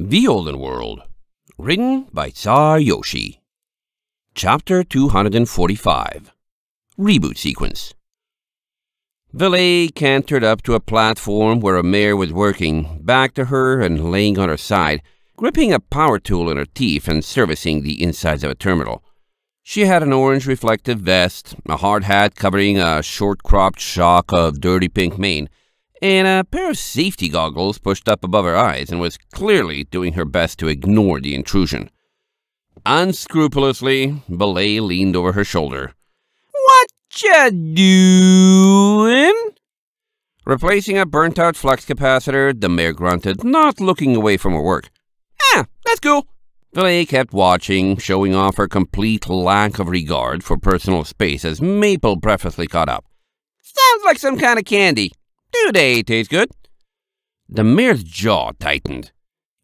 The Olden World Written by Tsar Yoshi Chapter 245 Reboot Sequence Ville cantered up to a platform where a mare was working, back to her and laying on her side, gripping a power tool in her teeth and servicing the insides of a terminal. She had an orange reflective vest, a hard hat covering a short-cropped shock of dirty pink mane, and a pair of safety goggles pushed up above her eyes and was clearly doing her best to ignore the intrusion. Unscrupulously, Belay leaned over her shoulder. What ya doin'? Replacing a burnt-out flux capacitor, the mayor grunted, not looking away from her work. Ah, that's cool. Belay kept watching, showing off her complete lack of regard for personal space as Maple breathlessly caught up. Sounds like some kind of candy. Do they taste good? The mare's jaw tightened.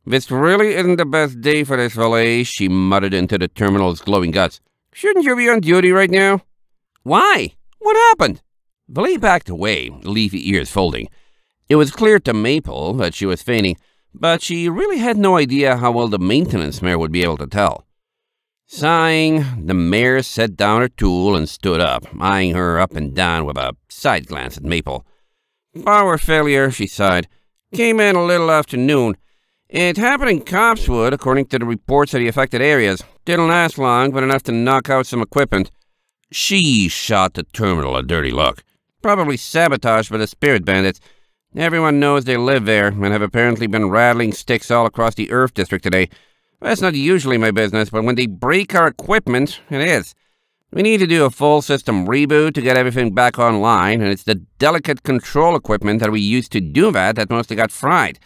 This really isn't the best day for this valet, she muttered into the terminal's glowing guts. Shouldn't you be on duty right now? Why? What happened? Valet backed away, leafy ears folding. It was clear to Maple that she was fainting, but she really had no idea how well the maintenance mare would be able to tell. Sighing, the mare set down her tool and stood up, eyeing her up and down with a side glance at Maple. Power failure, she sighed. Came in a little after noon. It happened in Copswood, according to the reports of the affected areas. Didn't last long, but enough to knock out some equipment. She shot the terminal a dirty look. Probably sabotaged by the spirit bandits. Everyone knows they live there and have apparently been rattling sticks all across the Earth District today. That's not usually my business, but when they break our equipment, it is. We need to do a full system reboot to get everything back online, and it's the delicate control equipment that we used to do that that mostly got fried.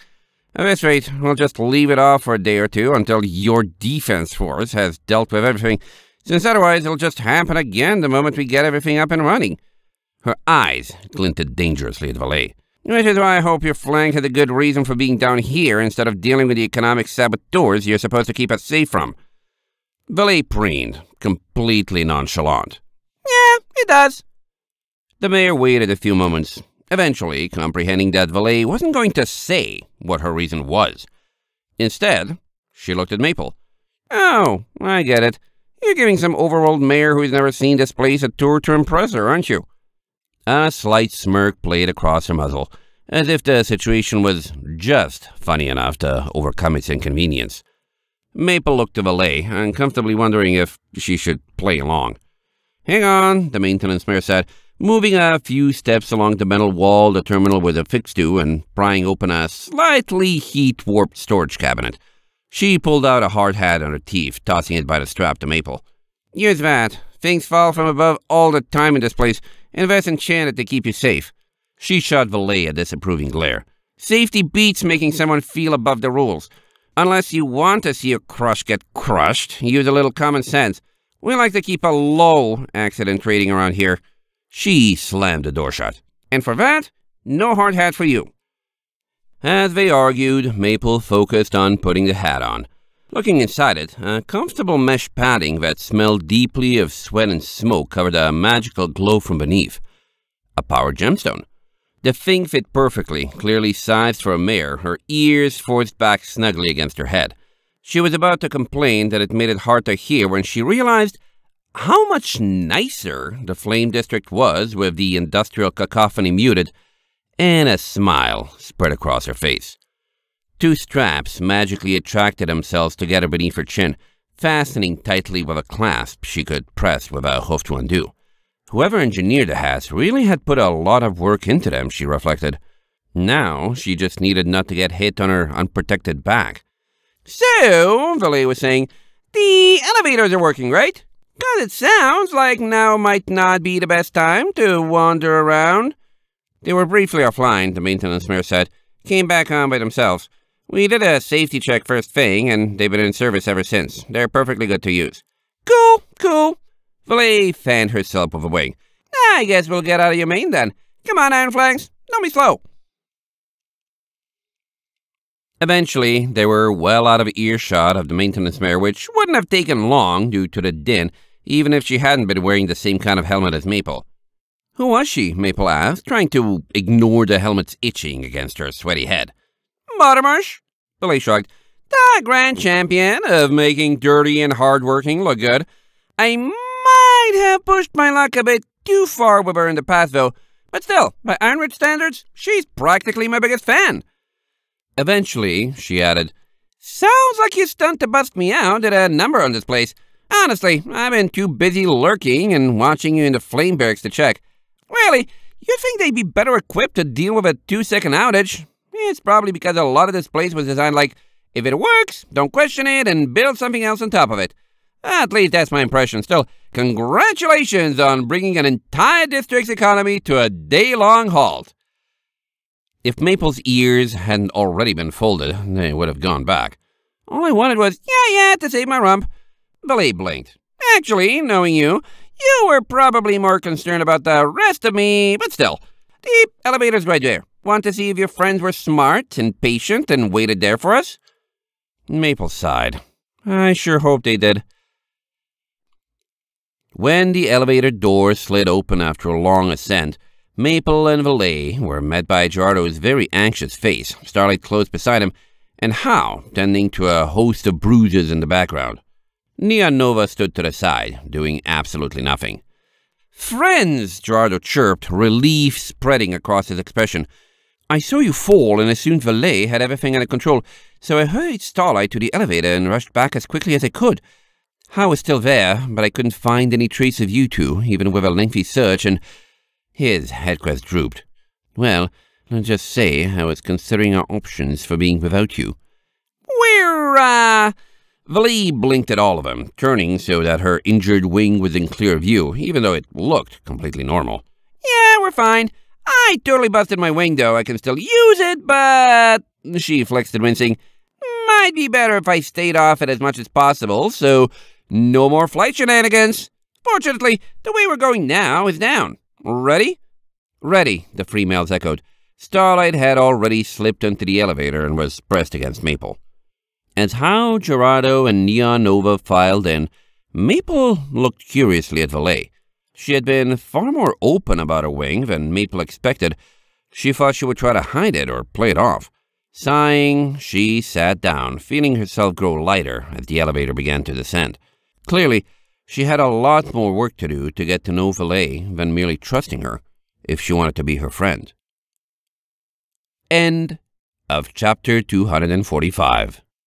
At this rate, we'll just leave it off for a day or two until your defense force has dealt with everything, since otherwise it'll just happen again the moment we get everything up and running. Her eyes glinted dangerously at Valet. Which is why I hope your flank had a good reason for being down here instead of dealing with the economic saboteurs you're supposed to keep us safe from. Valet preened, completely nonchalant. Yeah, it does. The mayor waited a few moments, eventually comprehending that Valet wasn't going to say what her reason was. Instead, she looked at Maple. Oh, I get it. You're giving some overworld mayor who's never seen this place a tour to impress her, aren't you? A slight smirk played across her muzzle, as if the situation was just funny enough to overcome its inconvenience. Maple looked to Valet, uncomfortably wondering if she should play along. Hang on, the maintenance mayor said, moving a few steps along the metal wall the terminal was affixed to and prying open a slightly heat-warped storage cabinet. She pulled out a hard hat on her teeth, tossing it by the strap to Maple. Use that. Things fall from above all the time in this place. Invest in enchanted to keep you safe. She shot Valet a disapproving glare. Safety beats making someone feel above the rules. Unless you want to see a crush get crushed, use a little common sense. We like to keep a low accident rating around here. She slammed the door shut. And for that, no hard hat for you. As they argued, Maple focused on putting the hat on. Looking inside it, a comfortable mesh padding that smelled deeply of sweat and smoke covered a magical glow from beneath. A power gemstone. The thing fit perfectly, clearly sized for a mare, her ears forced back snugly against her head. She was about to complain that it made it hard to hear when she realized how much nicer the Flame District was with the industrial cacophony muted, and a smile spread across her face. Two straps magically attracted themselves together beneath her chin, fastening tightly with a clasp she could press without a hoof to undo. Whoever engineered the hats really had put a lot of work into them, she reflected. Now she just needed not to get hit on her unprotected back. So, Valet was saying, the elevators are working, right? Cause it sounds like now might not be the best time to wander around. They were briefly offline, the maintenance mayor said. Came back on by themselves. We did a safety check first thing, and they've been in service ever since. They're perfectly good to use. Cool, cool. Flea fanned herself with a wing. I guess we'll get out of your mane then. Come on, Iron Flanks, don't be slow. Eventually, they were well out of earshot of the maintenance mare, which wouldn't have taken long due to the din, even if she hadn't been wearing the same kind of helmet as Maple. Who was she? Maple asked, trying to ignore the helmet's itching against her sweaty head. Buttermarsh, Billy shrugged. The grand champion of making dirty and hardworking look good. I might have pushed my luck a bit too far with her in the past, though. But still, by Ironwood standards, she's practically my biggest fan. Eventually, she added, Sounds like you stunt to bust me out at a number on this place. Honestly, I've been too busy lurking and watching you in the flame barracks to check. Really, you think they'd be better equipped to deal with a two-second outage? It's probably because a lot of this place was designed like, if it works, don't question it and build something else on top of it. At least that's my impression. Still, Congratulations on bringing an entire district's economy to a day long halt. If Maple's ears hadn't already been folded, they would have gone back. All I wanted was, yeah, yeah, to save my rump. Billy blinked. Actually, knowing you, you were probably more concerned about the rest of me, but still. The elevator's right there. Want to see if your friends were smart and patient and waited there for us? Maple sighed. I sure hope they did. When the elevator door slid open after a long ascent, Maple and Valet were met by Gerardo's very anxious face, Starlight close beside him, and Howe tending to a host of bruises in the background. Nova stood to the side, doing absolutely nothing. Friends! Gerardo chirped, relief spreading across his expression. I saw you fall and assumed Valet had everything under control, so I hurried Starlight to the elevator and rushed back as quickly as I could. I was still there, but I couldn't find any trace of you two, even with a lengthy search, and his headcloth drooped. Well, let's just say I was considering our options for being without you. We're, uh... Valee blinked at all of them, turning so that her injured wing was in clear view, even though it looked completely normal. Yeah, we're fine. I totally busted my wing, though. I can still use it, but... She flexed it, wincing. Might be better if I stayed off it as much as possible, so no more flight shenanigans. Fortunately, the way we're going now is down. Ready? Ready, the free males echoed. Starlight had already slipped into the elevator and was pressed against Maple. As How, Gerardo, and Neon Nova filed in, Maple looked curiously at Valet. She had been far more open about her wing than Maple expected. She thought she would try to hide it or play it off. Sighing, she sat down, feeling herself grow lighter as the elevator began to descend. Clearly, she had a lot more work to do to get to know Valet than merely trusting her if she wanted to be her friend. End of chapter 245.